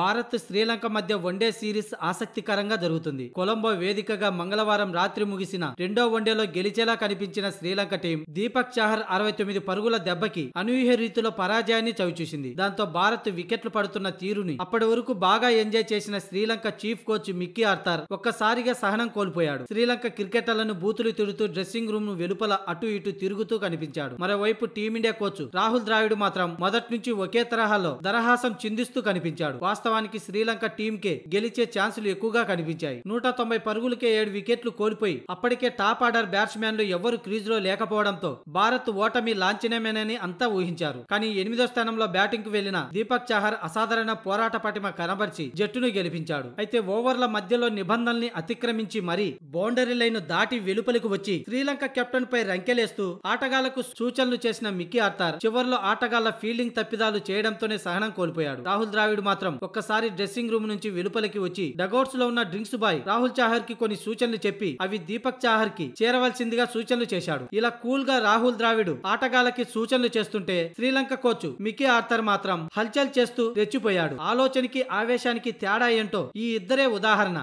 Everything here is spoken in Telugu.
భారత్ శ్రీలంక మధ్య వన్డే సిరీస్ ఆసక్తికరంగా జరుగుతుంది కొలంబో వేదికగా మంగళవారం రాత్రి ముగిసిన రెండో వన్డేలో గెలిచేలా కనిపించిన శ్రీలంక టీం దీపక్ చాహర్ అరవై తొమ్మిది పరుగుల దెబ్బకి అనూహ్య రీతిలో పరాజయాన్ని చవిచూసింది దాంతో భారత్ వికెట్లు పడుతున్న తీరుని అప్పటి వరకు బాగా ఎంజాయ్ చేసిన Sri Lanka chief coach Mickey Arthur ఒక్కసారిగా సహనం కోల్పోయాడు శ్రీలంక క్రికెటర్లను బూతులు తిడుతూ డ్రెస్సింగ్ రూమ్ ను వెలుపల అటు ఇటు తిరుగుతూ కనిపించాడు మరోవైపు టీమిండియా కోచ్ రాహుల్ ద్రావిడ్ మాత్రం మొదటి నుంచి ఒకే తరహాలో దరహాసం చిందిస్తూ కనిపించాడు వాస్తవానికి శ్రీలంక టీంకే గెలిచే ఛాన్సులు ఎక్కువగా కనిపించాయి నూట తొంభై పరుగులకే ఏడు వికెట్లు కోల్పోయి అప్పటికే టాప్ ఆర్డర్ బ్యాట్స్మెన్లు ఎవ్వరు లో లేకపోవడంతో భారత్ ఓటమి లాంఛనమేనని అంతా ఊహించారు కానీ ఎనిమిదో స్థానంలో బ్యాటింగ్ కు వెళ్లిన దీపక్ చహర్ అసాధారణ పోరాట పటిమ కనబర్చి జట్టును గెలిపించాడు అయితే ఓవర్ల మధ్యలో నిబంధనల్ని అతిక్రమించి మరీ బౌండరీ లైన్ దాటి వెలుపలికి వచ్చి శ్రీలంక కెప్టెన్ పై రంకెలేస్తూ ఆటగాళ్లకు సూచనలు చేసిన మిక్కీ ఆర్తార్ చివరిలో ఆటగాళ్ల ఫీల్డింగ్ తప్పిదాలు చేయడంతోనే సహనం కోల్పోయాడు రాహుల్ ద్రావిడ్ మాత్రం ఒక్కసారి డ్రెస్సింగ్ రూమ్ నుంచి వెలుపలికి వచ్చి డగౌట్స్ లో ఉన్న డ్రింక్స్ బాయ్ రాహుల్ చాహర్ కి కొన్ని సూచనలు చెప్పి అవి దీపక్ చాహర్ కి చేరవలసిందిగా సూచనలు చేశాడు ఇలా కూల్ గా రాహుల్ ద్రావిడు ఆటగాళ్ళకి సూచనలు చేస్తుంటే శ్రీలంక కోచ్ మికీ ఆర్థర్ మాత్రం హల్చల్ చేస్తూ రెచ్చిపోయాడు ఆలోచనకి ఆవేశానికి తేడా ఏంటో ఈ ఇద్దరే ఉదాహరణ